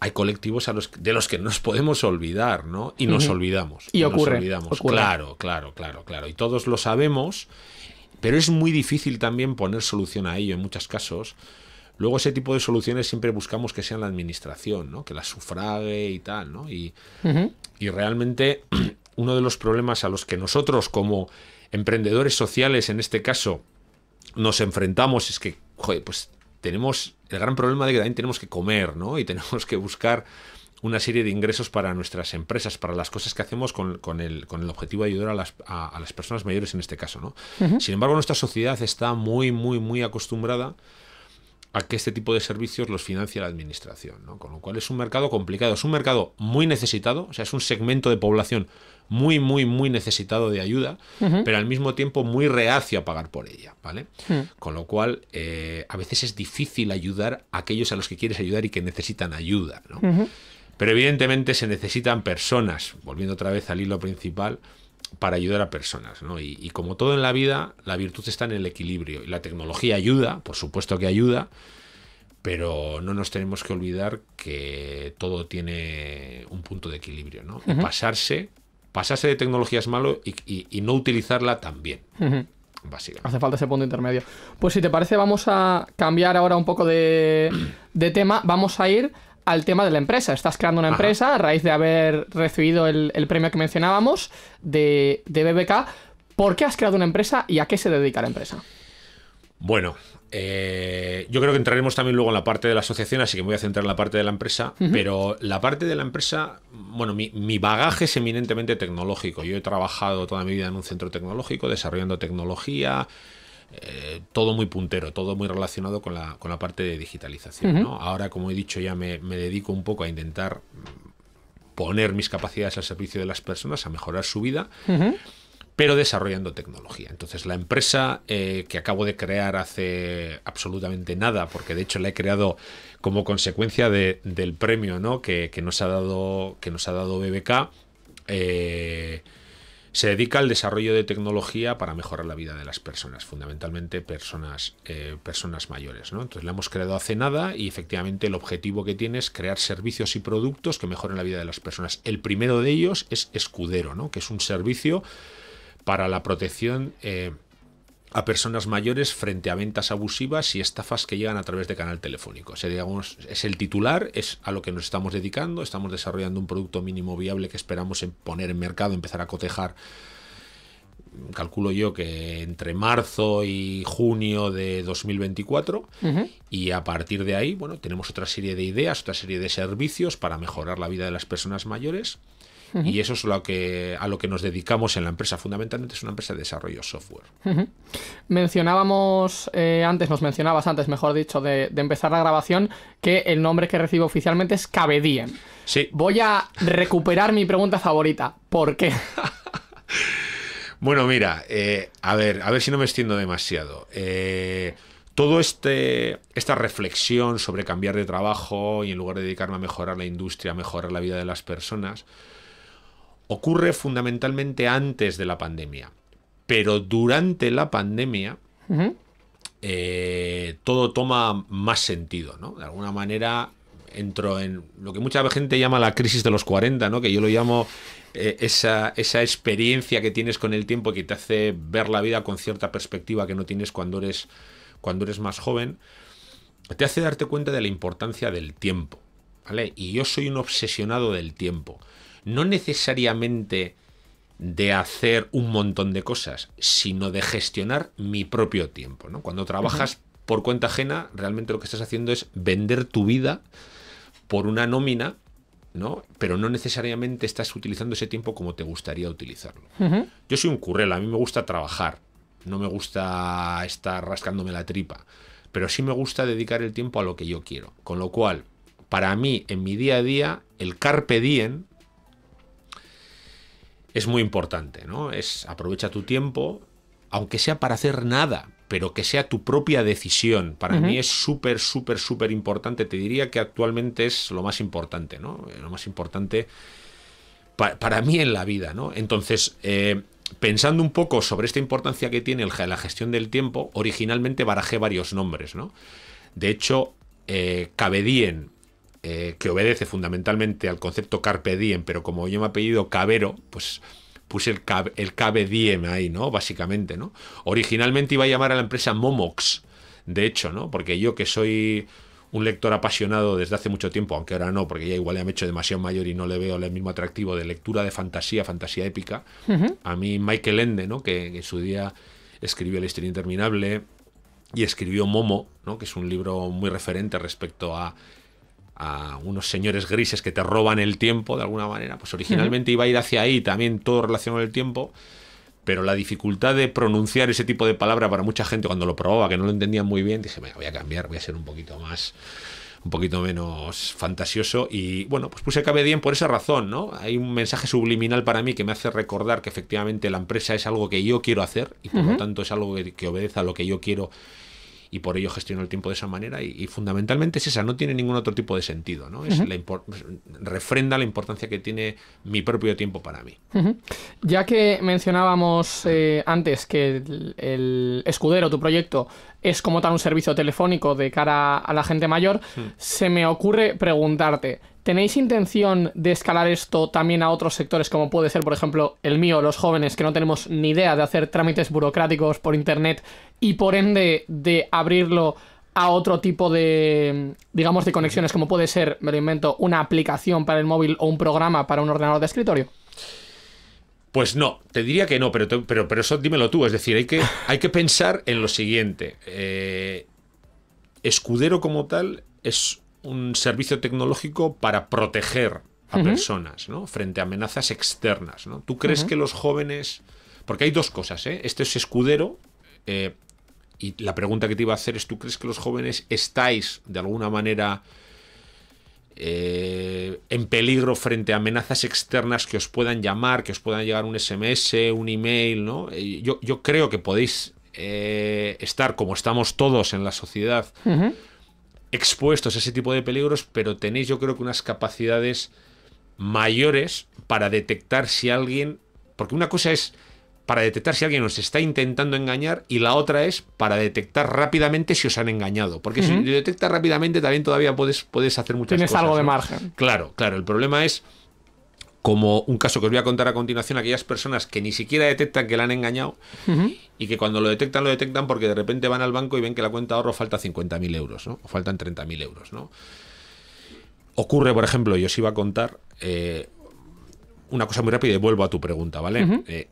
hay colectivos a los, de los que nos podemos olvidar, ¿no? Y nos olvidamos. Y, ocurre, Claro, claro, claro, claro. Y todos lo sabemos, pero es muy difícil también poner solución a ello en muchos casos Luego ese tipo de soluciones siempre buscamos que sean la administración, ¿no? que la sufrague y tal. ¿no? Y, realmente uno de los problemas a los que nosotros como emprendedores sociales en este caso nos enfrentamos es que, pues tenemos el gran problema de que también tenemos que comer, ¿no? Y tenemos que buscar una serie de ingresos para nuestras empresas, para las cosas que hacemos con, el, con el, objetivo de ayudar a las, a, las, personas mayores en este caso, ¿no? Sin embargo, nuestra sociedad está muy, muy, muy acostumbrada a que este tipo de servicios los financia la administración, ¿no? Con lo cual es un mercado complicado, es un mercado muy necesitado, o sea, es un segmento de población muy, muy, muy necesitado de ayuda, pero al mismo tiempo muy reacio a pagar por ella, ¿vale? Hmm. Con lo cual, eh, a veces es difícil ayudar a aquellos a los que quieres ayudar y que necesitan ayuda, ¿no? Pero evidentemente se necesitan personas, volviendo otra vez al hilo principal, para ayudar a personas. ¿no? Y, como todo en la vida, la virtud está en el equilibrio. Y la tecnología ayuda, por supuesto que ayuda, pero no nos tenemos que olvidar que todo tiene un punto de equilibrio. ¿no? Pasarse, pasarse de tecnología es malo y, no utilizarla también. Hace falta ese punto intermedio. Pues si te parece, vamos a cambiar ahora un poco de tema. Vamos a ir al tema de la empresa. Estás creando una empresa a raíz de haber recibido el, premio que mencionábamos de, BBK. ¿Por qué has creado una empresa y a qué se dedica la empresa? Bueno, eh, yo creo que entraremos también luego en la parte de la asociación, así que me voy a centrar en la parte de la empresa. Pero la parte de la empresa, bueno, mi bagaje es eminentemente tecnológico. Yo he trabajado toda mi vida en un centro tecnológico, desarrollando tecnología, eh, todo muy puntero, todo muy relacionado con la, parte de digitalización. Ahora, como he dicho, ya me, dedico un poco a intentar poner mis capacidades al servicio de las personas, a mejorar su vida. pero desarrollando tecnología. Entonces la empresa eh, que acabo de crear hace absolutamente nada, porque de hecho la he creado como consecuencia del premio ¿no? que, nos ha dado, que nos ha dado BBK, eh, se dedica al desarrollo de tecnología para mejorar la vida de las personas, fundamentalmente personas, eh, personas mayores. ¿no? Entonces la hemos creado hace nada y efectivamente el objetivo que tiene es crear servicios y productos que mejoren la vida de las personas. El primero de ellos es Escudero, ¿no? que es un servicio para la protección eh, a personas mayores frente a ventas abusivas y estafas que llegan a través de canal telefónico. es el titular, es a lo que nos estamos dedicando, estamos desarrollando un producto mínimo viable que esperamos poner en mercado, empezar a cotejar. Calculo yo que entre marzo y junio de 2024 y a partir de ahí, bueno, tenemos otra serie de ideas, otra serie de servicios para mejorar la vida de las personas mayores y eso es lo que, a lo que nos dedicamos en la empresa. Fundamentalmente es una empresa de desarrollo software. Mencionábamos eh, antes, nos mencionabas antes, mejor dicho, de, empezar la grabación, que el nombre que recibo oficialmente es Cabedien. Sí. Voy a recuperar mi pregunta favorita. ¿Por qué? bueno, mira, eh, a ver, a ver si no me extiendo demasiado. Eh, todo este esta reflexión sobre cambiar de trabajo y en lugar de dedicarme a mejorar la industria, a mejorar la vida de las personas, ocurre fundamentalmente antes de la pandemia. Pero durante la pandemia eh, todo toma más sentido, ¿no? De alguna manera entro en lo que mucha gente llama la crisis de los 40, ¿no? Que yo lo llamo eh, esa, experiencia que tienes con el tiempo que te hace ver la vida con cierta perspectiva que no tienes cuando eres, cuando eres más joven. Te hace darte cuenta de la importancia del tiempo, ¿vale? Y yo soy un obsesionado del tiempo no necesariamente de hacer un montón de cosas, sino de gestionar mi propio tiempo. ¿no? Cuando trabajas por cuenta ajena, realmente lo que estás haciendo es vender tu vida por una nómina ¿no? Pero no necesariamente estás utilizando ese tiempo como te gustaría utilizarlo. Yo soy un currel, a mí me gusta trabajar, no me gusta estar rascándome la tripa, pero sí me gusta dedicar el tiempo a lo que yo quiero. Con lo cual, para mí, en mi día a día, el carpe diem es muy importante, ¿no? Es aprovecha tu tiempo, aunque sea para hacer nada, pero que sea tu propia decisión. Para mí es súper, súper, súper importante. Te diría que actualmente es lo más importante, ¿no? Lo más importante para mí en la vida, ¿no? Entonces, eh, pensando un poco sobre esta importancia que tiene la gestión del tiempo, originalmente barajé varios nombres, ¿no? De hecho, eh, Cabedien eh, que obedece fundamentalmente al concepto carpe pero como yo me he apellido Cabero, pues puse el, cabe diem ahí, ¿no? Básicamente, ¿no? Originalmente iba a llamar a la empresa Momox, de hecho, ¿no? Porque yo que soy un lector apasionado desde hace mucho tiempo, aunque ahora no, porque ya igual ya me he hecho demasiado mayor y no le veo el mismo atractivo de lectura de fantasía, fantasía épica. A mí Michael Ende, ¿no? que en su día escribió La historia interminable y escribió Momo, ¿no? que es un libro muy referente respecto a a unos señores grises que te roban el tiempo de alguna manera. Pues originalmente iba a ir hacia ahí también todo relacionado el tiempo, pero la dificultad de pronunciar ese tipo de palabra para mucha gente cuando lo probaba, que no lo entendían muy bien, dije, voy a cambiar, voy a ser un poquito más un poquito menos fantasioso y bueno, pues puse cabe bien por esa razón, ¿no? Hay un mensaje subliminal para mí que me hace recordar que efectivamente la empresa es algo que yo quiero hacer y por lo tanto es algo que, que obedece a lo que yo quiero y por ello gestiono el tiempo de esa manera y, fundamentalmente es esa, no tiene ningún otro tipo de sentido, ¿no? Es refrenda la importancia que tiene mi propio tiempo para mí. Ya que mencionábamos eh, antes que el, escudero, tu proyecto, es como tal un servicio telefónico de cara a la gente mayor, hmm. se me ocurre preguntarte, ¿Tenéis intención de escalar esto también a otros sectores como puede ser, por ejemplo, el mío, los jóvenes, que no tenemos ni idea de hacer trámites burocráticos por Internet y por ende de abrirlo a otro tipo de, digamos, de conexiones como puede ser, me lo invento, una aplicación para el móvil o un programa para un ordenador de escritorio? Pues no, te diría que no, pero, pero, pero eso dímelo tú. Es decir, hay que, hay que pensar en lo siguiente. Eh, escudero como tal es un servicio tecnológico para proteger a personas ¿no? frente a amenazas externas. ¿no? ¿Tú crees que los jóvenes... Porque hay dos cosas, ¿eh? Este es escudero. Eh, y la pregunta que te iba a hacer es, ¿tú crees que los jóvenes estáis de alguna manera eh, en peligro frente a amenazas externas que os puedan llamar, que os puedan llegar un SMS, un email? ¿no? Eh, yo, creo que podéis estar como estamos todos en la sociedad expuestos a ese tipo de peligros, pero tenéis yo creo que unas capacidades mayores para detectar si alguien, porque una cosa es para detectar si alguien os está intentando engañar y la otra es para detectar rápidamente si os han engañado. Porque si detectas rápidamente también todavía puedes, puedes hacer muchas cosas. Tienes algo de margen. Claro, claro. El problema es como un caso que os voy a contar a continuación, aquellas personas que ni siquiera detectan que la han engañado y que cuando lo detectan, lo detectan porque de repente van al banco y ven que la cuenta de ahorro falta 50.000 euros, ¿no? O faltan 30.000 euros, ¿no? Ocurre, por ejemplo, yo os iba a contar eh, una cosa muy rápida y vuelvo a tu pregunta, ¿vale? Eh,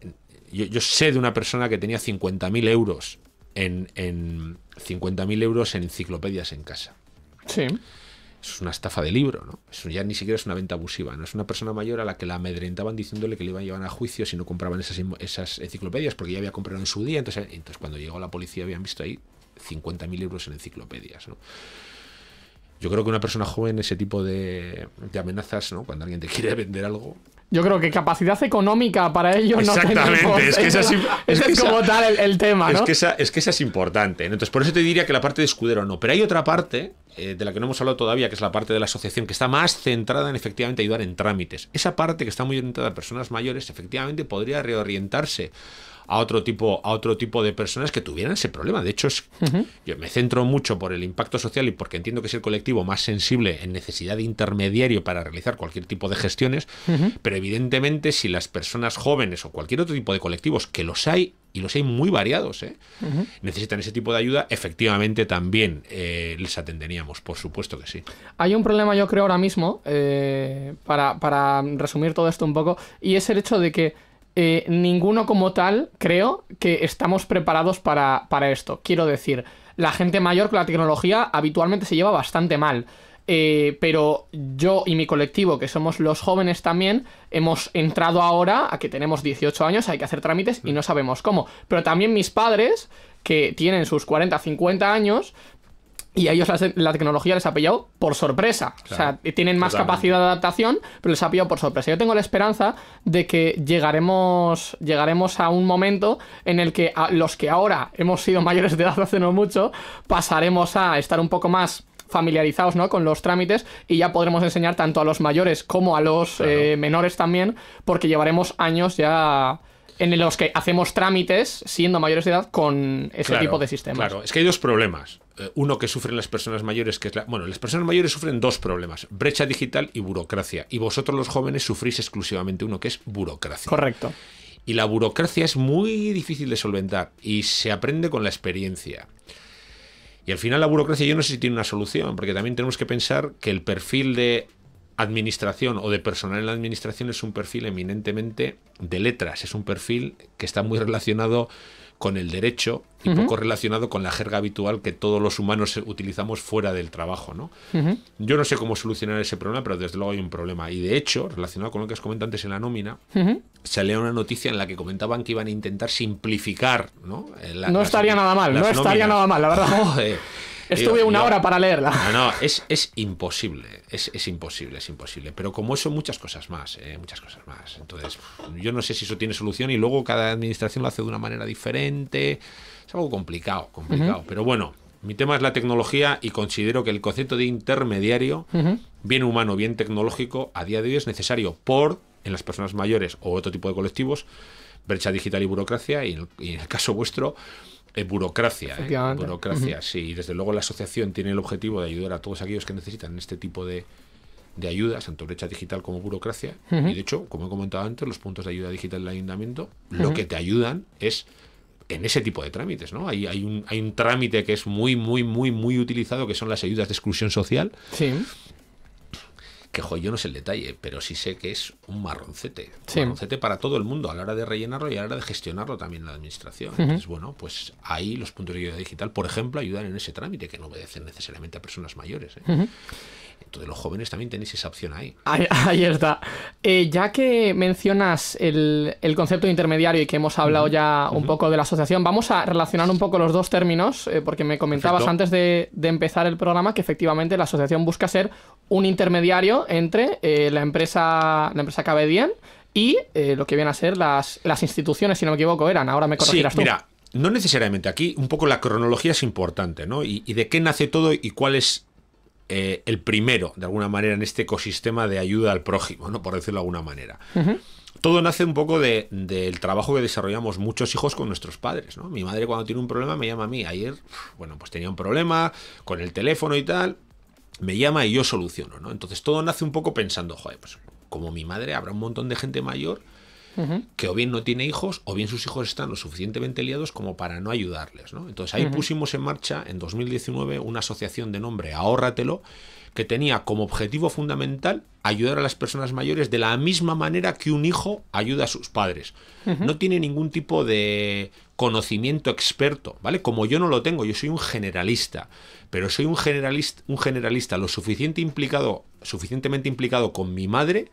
yo, sé de una persona que tenía 50.000 euros en, 50.000 euros en enciclopedias en casa. Sí es una estafa de libro, ¿no? Eso ya ni siquiera es una venta abusiva, ¿no? Es una persona mayor a la que la amedrentaban diciéndole que le iban a llevar a juicio si no compraban esas, enciclopedias, porque ya había comprado en su día. Entonces, entonces cuando llegó la policía habían visto ahí 50.000 euros en enciclopedias, ¿no? Yo creo que una persona joven, ese tipo de, amenazas, ¿no? Cuando alguien te quiere vender algo, yo creo que capacidad económica para ellos no Exactamente, es que es, como tal el, tema, ¿no? Es que, esa, es que esa es importante. ¿eh? Entonces, por eso te diría que la parte de escudero no. Pero hay otra parte eh, de la que no hemos hablado todavía, que es la parte de la asociación, que está más centrada en efectivamente ayudar en trámites. Esa parte que está muy orientada a personas mayores, efectivamente podría reorientarse a otro tipo, a otro tipo de personas que tuvieran ese problema. De hecho, yo me centro mucho por el impacto social y porque entiendo que es el colectivo más sensible en necesidad de intermediario para realizar cualquier tipo de gestiones, pero evidentemente si las personas jóvenes o cualquier otro tipo de colectivos, que los hay, y los hay muy variados, ¿eh? necesitan ese tipo de ayuda, efectivamente también eh, les atenderíamos, por supuesto que sí. Hay un problema, yo creo, ahora mismo, eh, para, para resumir todo esto un poco, y es el hecho de que eh, ninguno como tal creo que estamos preparados para, esto. Quiero decir, la gente mayor con la tecnología habitualmente se lleva bastante mal. Eh, pero yo y mi colectivo, que somos los jóvenes también, hemos entrado ahora a que tenemos 18 años, hay que hacer trámites y mm. no sabemos cómo. Pero también mis padres, que tienen sus 40, 50 años, y a ellos la, tecnología les ha pillado por sorpresa. o sea, tienen más capacidad de adaptación, pero les ha pillado por sorpresa. Yo tengo la esperanza de que llegaremos, llegaremos a un momento en el que los que ahora hemos sido mayores de edad hace no mucho, pasaremos a estar un poco más familiarizados ¿no? con los trámites y ya podremos enseñar tanto a los mayores como a los eh, menores también, porque llevaremos años ya en los que hacemos trámites siendo mayores de edad con ese tipo de sistemas. Claro, es que hay dos problemas. Eh, uno que sufren las personas mayores, que es la... Bueno, las personas mayores sufren dos problemas, brecha digital y burocracia. Y vosotros los jóvenes sufrís exclusivamente uno, que es burocracia. Correcto. Y la burocracia es muy difícil de solventar y se aprende con la experiencia. Y al final la burocracia yo no sé si tiene una solución, porque también tenemos que pensar que el perfil de administración o de personal en la administración es un perfil eminentemente de letras, es un perfil que está muy relacionado con el derecho y poco relacionado con la jerga habitual que todos los humanos utilizamos fuera del trabajo. ¿no? Yo no sé cómo solucionar ese problema, pero desde luego hay un problema. Y de hecho, relacionado con lo que has comentado antes en la nómina, sale una noticia en la que comentaban que iban a intentar simplificar. No, eh, no estaría nada mal, no estaría nada mal, la verdad. Estuve una hora para leerla. No, no, es, imposible. Es, imposible, es imposible. Pero como eso, muchas cosas más, eh, muchas cosas más. Entonces, yo no sé si eso tiene solución y luego cada administración lo hace de una manera diferente. Es algo complicado, complicado. Pero bueno, mi tema es la tecnología y considero que el concepto de intermediario, bien humano, bien tecnológico, a día de hoy es necesario por, en las personas mayores o otro tipo de colectivos, brecha digital y burocracia, y, en el caso vuestro, burocracia, ¿eh? burocracia, sí. Y desde luego la asociación tiene el objetivo de ayudar a todos aquellos que necesitan este tipo de, de ayudas, tanto brecha digital como burocracia. Y de hecho, como he comentado antes, los puntos de ayuda digital del ayuntamiento lo que te ayudan es en ese tipo de trámites, ¿no? Hay, hay, un, hay un trámite que es muy, muy, muy, muy utilizado, que son las ayudas de exclusión social. Sí que yo no sé el detalle, pero sí sé que es un marroncete. Un marroncete para todo el mundo a la hora de rellenarlo y a la hora de gestionarlo también la administración. Entonces, bueno, pues ahí los puntos de ayuda digital, por ejemplo, ayudan en ese trámite que no obedecen necesariamente a personas mayores. ¿eh? Entonces los jóvenes también tenéis esa opción ahí. Ahí, está. Eh, ya que mencionas el, concepto de intermediario y que hemos hablado ya un poco de la asociación, vamos a relacionar un poco los dos términos, eh, porque me comentabas antes de, empezar el programa que efectivamente la asociación busca ser un intermediario entre eh, la empresa la empresa Cabedien y lo que vienen a ser las, las instituciones, si no me equivoco, eran. Ahora me corregirás sí, Mira, no necesariamente. Aquí un poco la cronología es importante, ¿no? Y, y, de qué nace todo y cuál es eh, el primero, de alguna manera, en este ecosistema de ayuda al prójimo, ¿no? por decirlo de alguna manera. Todo nace un poco del de, trabajo que desarrollamos muchos hijos con nuestros padres. ¿no? Mi madre cuando tiene un problema me llama a mí. Ayer, bueno, pues tenía un problema con el teléfono y tal. Me llama y yo soluciono. ¿no? Entonces todo nace un poco pensando, joder, pues como mi madre habrá un montón de gente mayor que o bien no tiene hijos o bien sus hijos están lo suficientemente liados como para no ayudarles. ¿no? Entonces ahí pusimos en marcha en 2019 una asociación de nombre Ahórratelo que tenía como objetivo fundamental ayudar a las personas mayores de la misma manera que un hijo ayuda a sus padres. No tiene ningún tipo de conocimiento experto, ¿vale? Como yo no lo tengo, yo soy un generalista, pero soy un generalista, un generalista lo implicado, suficientemente implicado con mi madre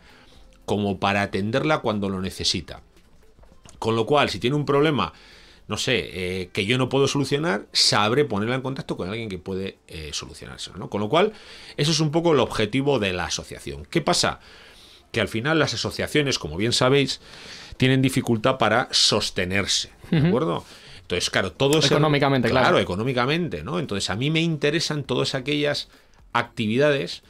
como para atenderla cuando lo necesita. Con lo cual, si tiene un problema, no sé, eh, que yo no puedo solucionar, sabré ponerla en contacto con alguien que puede eh, solucionárselo. Con lo cual, eso es un poco el objetivo de la asociación. ¿Qué pasa? Que al final las asociaciones, como bien sabéis, tienen dificultad para sostenerse. ¿De acuerdo? Entonces, claro, todo Económicamente, claro. Claro, económicamente, ¿no? Entonces, a mí me interesan todas aquellas actividades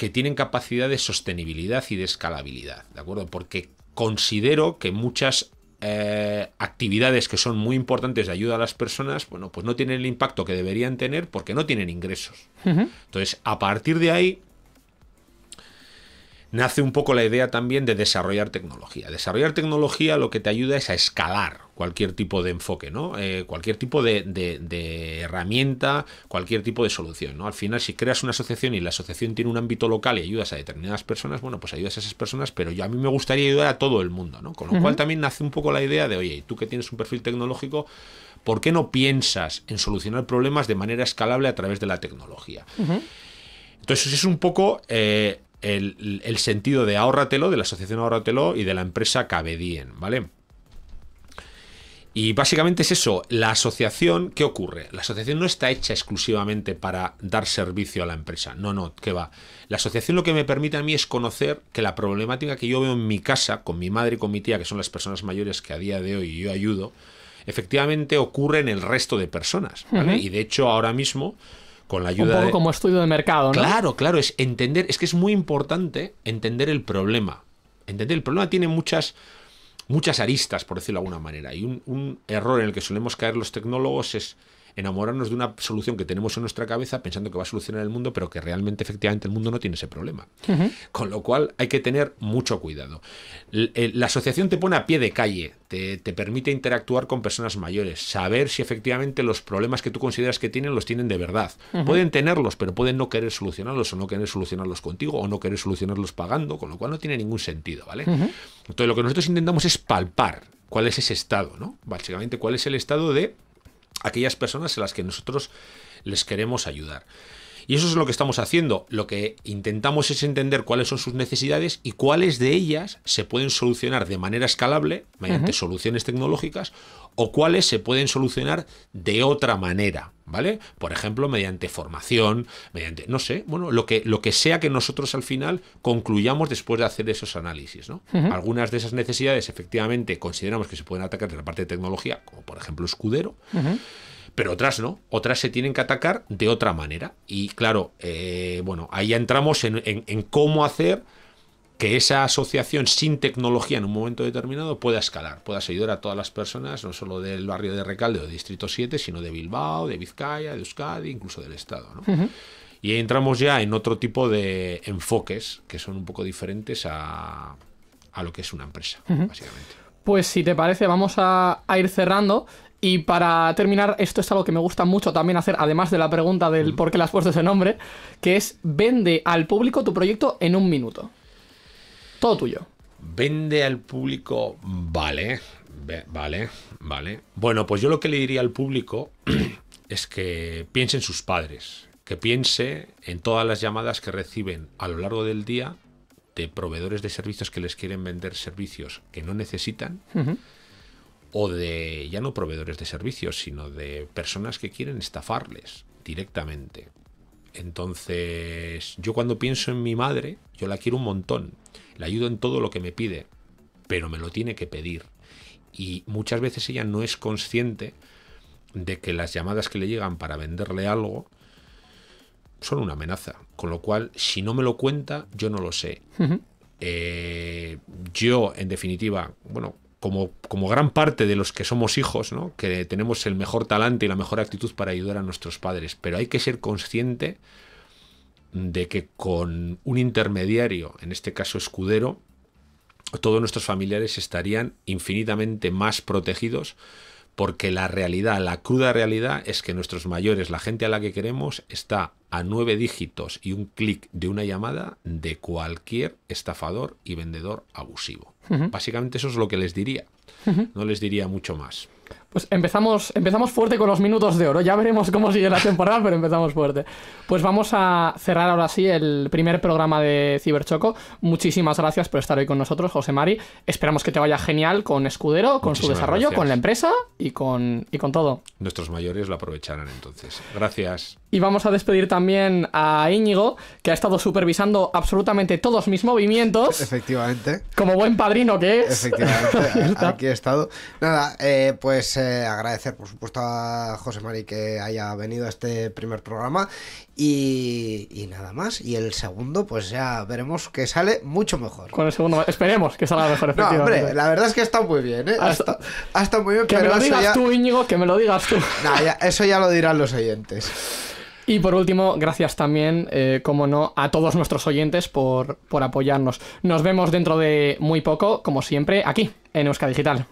que tienen capacidad de sostenibilidad y de escalabilidad, ¿de acuerdo? Porque considero que muchas eh, actividades que son muy importantes de ayuda a las personas, bueno, pues no tienen el impacto que deberían tener porque no tienen ingresos. Entonces, a partir de ahí, nace un poco la idea también de desarrollar tecnología. Desarrollar tecnología lo que te ayuda es a escalar cualquier tipo de enfoque, ¿no? Eh, cualquier tipo de, herramienta, cualquier tipo de solución. ¿no? Al final, si creas una asociación y la asociación tiene un ámbito local y ayudas a determinadas personas, bueno, pues ayudas a esas personas, pero yo a mí me gustaría ayudar a todo el mundo, ¿no? Con lo cual también nace un poco la idea de, oye, tú que tienes un perfil tecnológico, ¿por qué no piensas en solucionar problemas de manera escalable a través de la tecnología? Entonces es un poco eh, el, sentido de ahorratelo, de la asociación ahorratelo y de la empresa Cabedien, ¿vale? Y básicamente es eso, la asociación, ¿qué ocurre? La asociación no está hecha exclusivamente para dar servicio a la empresa, no, no, ¿qué va? La asociación lo que me permite a mí es conocer que la problemática que yo veo en mi casa, con mi madre y con mi tía, que son las personas mayores que a día de hoy yo ayudo, efectivamente ocurre en el resto de personas, ¿vale? Y de hecho ahora mismo con la ayuda. Un poco como estudio de mercado, ¿no? Claro, claro, es entender, es que es muy importante entender el problema. Entender el problema tiene muchas, muchas aristas, por decirlo de alguna manera. Y un, un error en el que solemos caer los tecnólogos es enamorarnos de una solución que tenemos en nuestra cabeza pensando que va a solucionar el mundo, pero que realmente efectivamente el mundo no tiene ese problema. Con lo cual hay que tener mucho cuidado. Eh, la asociación te pone a pie de calle, te, permite interactuar con personas mayores, saber si efectivamente los problemas que tú consideras que tienen los tienen de verdad. Pueden tenerlos, pero pueden no querer solucionarlos o no querer solucionarlos contigo o no querer solucionarlos pagando, con lo cual no tiene ningún sentido, ¿vale? Entonces lo que nosotros intentamos es palpar cuál es ese estado, ¿no? Básicamente cuál es el estado de aquellas personas a las que nosotros les queremos ayudar. Y eso es lo que estamos haciendo. Lo que intentamos es entender cuáles son sus necesidades y cuáles de ellas se pueden solucionar de manera escalable mediante soluciones tecnológicas o cuáles se pueden solucionar de otra manera. ¿Vale? Por ejemplo, mediante formación, mediante, no sé, bueno, lo que, lo que sea que nosotros al final concluyamos después de hacer esos análisis, ¿no? Algunas de esas necesidades efectivamente consideramos que se pueden atacar de la parte de tecnología, como por ejemplo escudero, pero otras no, otras se tienen que atacar de otra manera. Y claro, eh, bueno, ahí entramos en, en cómo hacer que esa asociación sin tecnología en un momento determinado pueda escalar, pueda ayudar a todas las personas, no solo del barrio de Recalde o Distrito 7, sino de Bilbao, de Vizcaya, de Euskadi, incluso del Estado. ¿no? Y entramos ya en otro tipo de enfoques que son un poco diferentes a, lo que es una empresa, básicamente. Pues si te parece, vamos a, ir cerrando. Y para terminar, esto es algo que me gusta mucho también hacer, además de la pregunta del por qué le has puesto ese nombre, que es vende al público tu proyecto en un minuto. Todo tuyo. Vende al público, vale, vale, vale. Bueno, pues yo lo que le diría al público es que piensen sus padres, que piense en todas las llamadas que reciben a lo largo del día de proveedores de servicios que les quieren vender servicios que no necesitan. o de ya no proveedores de servicios, sino de personas que quieren estafarles directamente. Entonces, yo cuando pienso en mi madre, yo la quiero un montón le ayudo en todo lo que me pide, pero me lo tiene que pedir. Y muchas veces ella no es consciente de que las llamadas que le llegan para venderle algo son una amenaza. Con lo cual, si no me lo cuenta, yo no lo sé. Eh, yo, en definitiva, bueno, como, como, gran parte de los que somos hijos, ¿no? que tenemos el mejor talante y la mejor actitud para ayudar a nuestros padres, pero hay que ser consciente de que con un intermediario, en este caso escudero, todos nuestros familiares estarían infinitamente más protegidos porque la realidad, la cruda realidad es que nuestros mayores, la gente a la que queremos, está a nueve dígitos y un clic de una llamada de cualquier estafador y vendedor abusivo. Básicamente eso es lo que les diría. No les diría mucho más. Pues empezamos, empezamos fuerte con los minutos de oro. Ya veremos cómo sigue la temporada, pero empezamos fuerte. Pues vamos a cerrar ahora sí el primer programa de Ciberchoco. Muchísimas gracias por estar hoy con nosotros, José Mari. Esperamos que te vaya genial con Escudero, con su desarrollo, con la empresa y con, con todo. Nuestros mayores lo aprovecharán entonces. Gracias. Y vamos a despedir también a Íñigo, que ha estado supervisando absolutamente todos mis movimientos. Efectivamente. Como buen padrino que es. Efectivamente. Aquí he estado. Nada, eh, pues agradecer por supuesto a José Mari que haya venido a este primer programa y, nada más. Y el segundo, pues ya veremos que sale mucho mejor. Con el segundo, esperemos que salga mejor. No, la verdad es que está muy bien, ¿eh? Ha, muy bien, que me lo digas tú, Íñigo, que me lo digas tú. eso ya lo dirán los oyentes. Y por último, gracias también, eh, como no, a todos nuestros oyentes por, por apoyarnos. Nos vemos dentro de muy poco, como siempre, aquí, en Euska Digital.